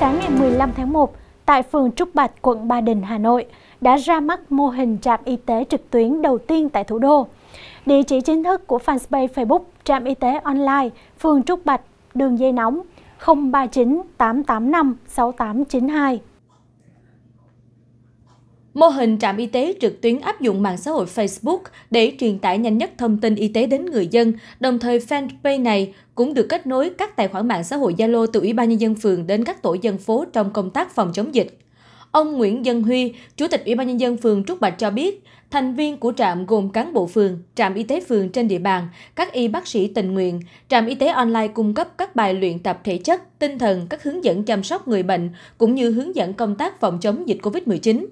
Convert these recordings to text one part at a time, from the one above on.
sáng ngày 15 tháng 1, tại phường Trúc Bạch, quận Ba Đình, Hà Nội, đã ra mắt mô hình trạm y tế trực tuyến đầu tiên tại thủ đô. Địa chỉ chính thức của fanpage Facebook Trạm Y tế Online, phường Trúc Bạch, đường dây nóng 039 885 6892. Mô hình trạm y tế trực tuyến áp dụng mạng xã hội Facebook để truyền tải nhanh nhất thông tin y tế đến người dân, đồng thời fanpage này cũng được kết nối các tài khoản mạng xã hội Zalo từ Ủy ban nhân dân phường đến các tổ dân phố trong công tác phòng chống dịch. Ông Nguyễn Dân Huy, Chủ tịch Ủy ban nhân dân phường Trúc Bạch cho biết, thành viên của trạm gồm cán bộ phường, trạm y tế phường trên địa bàn, các y bác sĩ tình nguyện, trạm y tế online cung cấp các bài luyện tập thể chất, tinh thần, các hướng dẫn chăm sóc người bệnh cũng như hướng dẫn công tác phòng chống dịch COVID-19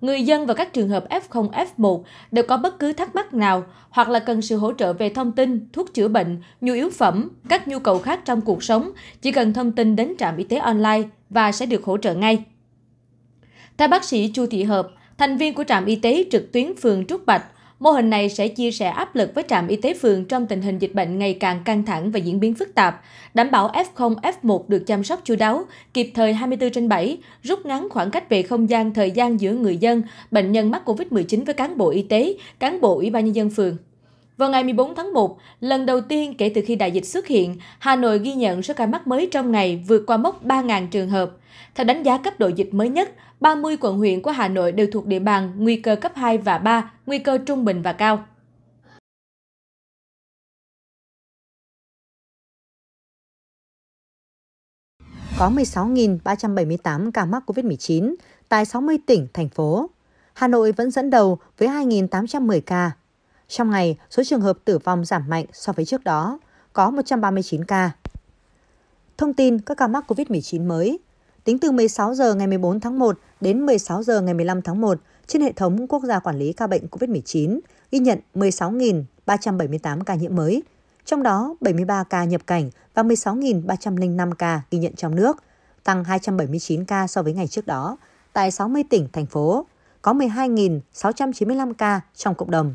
người dân và các trường hợp f 0 f 1 đều có bất cứ thắc mắc nào hoặc là cần sự hỗ trợ về thông tin thuốc chữa bệnh nhu yếu phẩm các nhu cầu khác trong cuộc sống chỉ cần thông tin đến trạm y tế online và sẽ được hỗ trợ ngay theo bác sĩ chu thị hợp thành viên của trạm y tế trực tuyến phường trúc bạch Mô hình này sẽ chia sẻ áp lực với trạm y tế phường trong tình hình dịch bệnh ngày càng căng thẳng và diễn biến phức tạp, đảm bảo F0, F1 được chăm sóc chu đáo, kịp thời 24 trên 7, rút ngắn khoảng cách về không gian thời gian giữa người dân, bệnh nhân mắc COVID-19 với cán bộ y tế, cán bộ Ủy ban nhân dân phường. Vào ngày 14 tháng 1, lần đầu tiên kể từ khi đại dịch xuất hiện, Hà Nội ghi nhận số ca mắc mới trong ngày vượt qua mốc 3.000 trường hợp. Theo đánh giá cấp độ dịch mới nhất, 30 quận huyện của Hà Nội đều thuộc địa bàn nguy cơ cấp 2 và 3, nguy cơ trung bình và cao. Có 16.378 ca mắc COVID-19 tại 60 tỉnh, thành phố. Hà Nội vẫn dẫn đầu với 2.810 ca, trong ngày, số trường hợp tử vong giảm mạnh so với trước đó, có 139 ca. Thông tin các ca mắc COVID-19 mới Tính từ 16 giờ ngày 14 tháng 1 đến 16 giờ ngày 15 tháng 1, trên hệ thống quốc gia quản lý ca bệnh COVID-19 ghi nhận 16.378 ca nhiễm mới, trong đó 73 ca nhập cảnh và 16.305 ca ghi nhận trong nước, tăng 279 ca so với ngày trước đó, tại 60 tỉnh, thành phố, có 12.695 ca trong cộng đồng,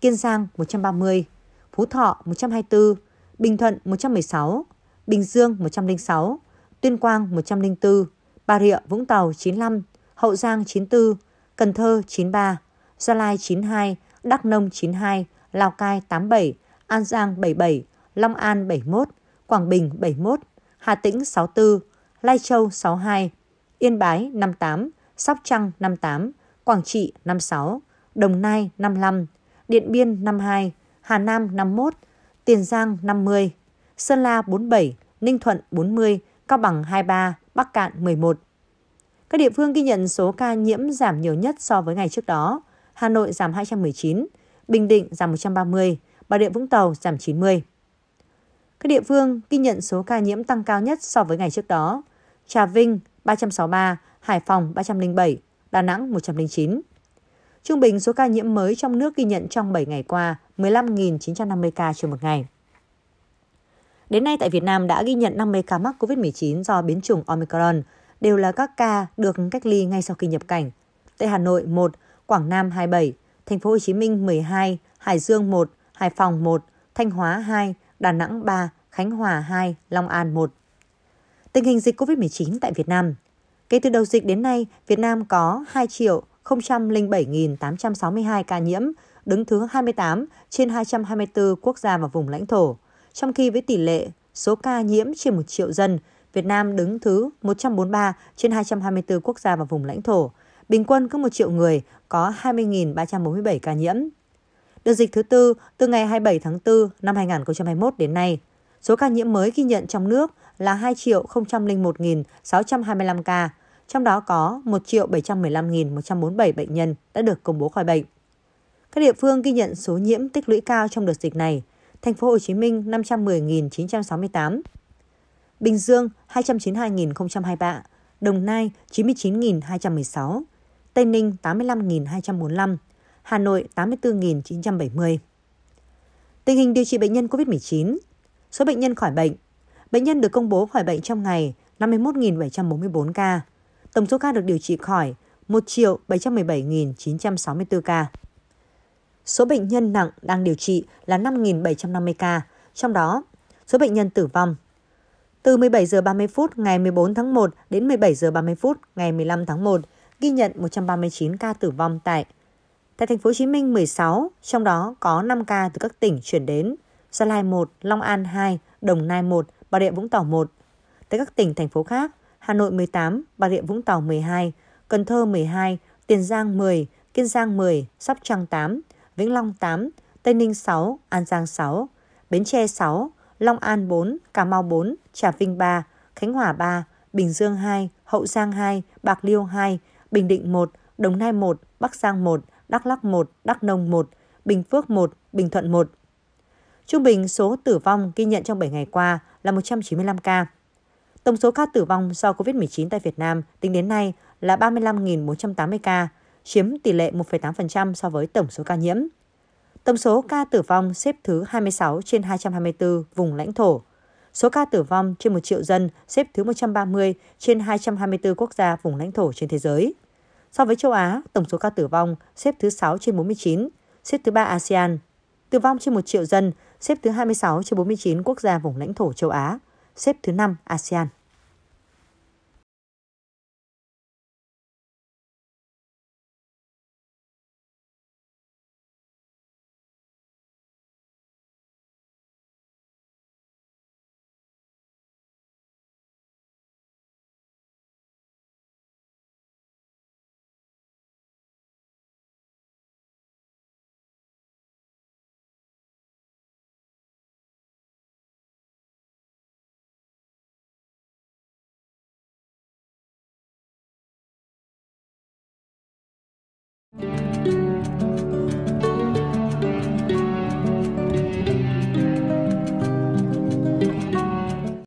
Kiên Giang 130, Phú Thọ 124, Bình Thuận 116, Bình Dương 106, Tuyên Quang 104, Bà Rịa Vũng Tàu 95, Hậu Giang 94, Cần Thơ 93, Gia Lai 92, Đắk Nông 92, Lào Cai 87, An Giang 77, Long An 71, Quảng Bình 71, Hà Tĩnh 64, Lai Châu 62, Yên Bái 58, Sóc Trăng 58, Quảng Trị 56, Đồng Nai 55, Điện Biên 52, Hà Nam 51, Tiền Giang 50, Sơn La 47, Ninh Thuận 40, Cao Bằng 23, Bắc Cạn 11. Các địa phương ghi nhận số ca nhiễm giảm nhiều nhất so với ngày trước đó. Hà Nội giảm 219, Bình Định giảm 130, Bà Rịa Vũng Tàu giảm 90. Các địa phương ghi nhận số ca nhiễm tăng cao nhất so với ngày trước đó. Trà Vinh 363, Hải Phòng 307, Đà Nẵng 109. Trung bình số ca nhiễm mới trong nước ghi nhận trong 7 ngày qua 15.950 ca trên một ngày. Đến nay tại Việt Nam đã ghi nhận 50 ca mắc COVID-19 do biến chủng Omicron, đều là các ca được cách ly ngay sau khi nhập cảnh. Tại Hà Nội 1, Quảng Nam 27, Thành phố Hồ Chí Minh 12, Hải Dương 1, Hải Phòng 1, Thanh Hóa 2, Đà Nẵng 3, Khánh Hòa 2, Long An 1. Tình hình dịch COVID-19 tại Việt Nam. Kể từ đầu dịch đến nay, Việt Nam có 2 triệu 007.862 ca nhiễm, đứng thứ 28 trên 224 quốc gia và vùng lãnh thổ. Trong khi với tỷ lệ số ca nhiễm trên 1 triệu dân, Việt Nam đứng thứ 143 trên 224 quốc gia và vùng lãnh thổ. Bình quân cứ 1 triệu người có 20.347 ca nhiễm. Đợt dịch thứ tư từ ngày 27 tháng 4 năm 2021 đến nay, số ca nhiễm mới ghi nhận trong nước là 2 001.625 ca, trong đó có 1 715 147 bệnh nhân đã được công bố khỏi bệnh. Các địa phương ghi nhận số nhiễm tích lũy cao trong đợt dịch này, thành phố Hồ Chí Minh 510.968, Bình Dương 292.023, Đồng Nai 99.216, Tây Ninh 85.245, Hà Nội 84.970. Tình hình điều trị bệnh nhân COVID-19 Số bệnh nhân khỏi bệnh Bệnh nhân được công bố khỏi bệnh trong ngày 51.744 ca, Tổng số ca được điều trị khỏi 1.717.964 ca. Số bệnh nhân nặng đang điều trị là 5.750 ca, trong đó số bệnh nhân tử vong từ 17 giờ 30 phút ngày 14 tháng 1 đến 17 giờ 30 phút ngày 15 tháng 1 ghi nhận 139 ca tử vong tại tại thành phố Hồ Chí Minh 16, trong đó có 5 ca từ các tỉnh chuyển đến, Gia Lai 1, Long An 2, Đồng Nai 1, Bà Rịa Vũng Tàu 1. Tại các tỉnh thành phố khác, Hà Nội 18, Bà Rịa Vũng Tàu 12, Cần Thơ 12, Tiền Giang 10, Kiên Giang 10, Sóc Trăng 8, Vĩnh Long 8, Tây Ninh 6, An Giang 6, Bến Tre 6, Long An 4, Cà Mau 4, Trà Vinh 3, Khánh Hòa 3, Bình Dương 2, Hậu Giang 2, Bạc Liêu 2, Bình Định 1, Đồng Nai 1, Bắc Giang 1, Đắk Lắc 1, Đắk Nông 1, Bình Phước 1, Bình Thuận 1. Trung bình số tử vong ghi nhận trong 7 ngày qua là 195 ca. Tổng số ca tử vong do COVID-19 tại Việt Nam tính đến nay là 35.480 ca, chiếm tỷ lệ 1,8% so với tổng số ca nhiễm. Tổng số ca tử vong xếp thứ 26 trên 224 vùng lãnh thổ. Số ca tử vong trên 1 triệu dân xếp thứ 130 trên 224 quốc gia vùng lãnh thổ trên thế giới. So với châu Á, tổng số ca tử vong xếp thứ 6 trên 49, xếp thứ 3 ASEAN. Tử vong trên 1 triệu dân xếp thứ 26 trên 49 quốc gia vùng lãnh thổ châu Á xếp thứ năm asean you.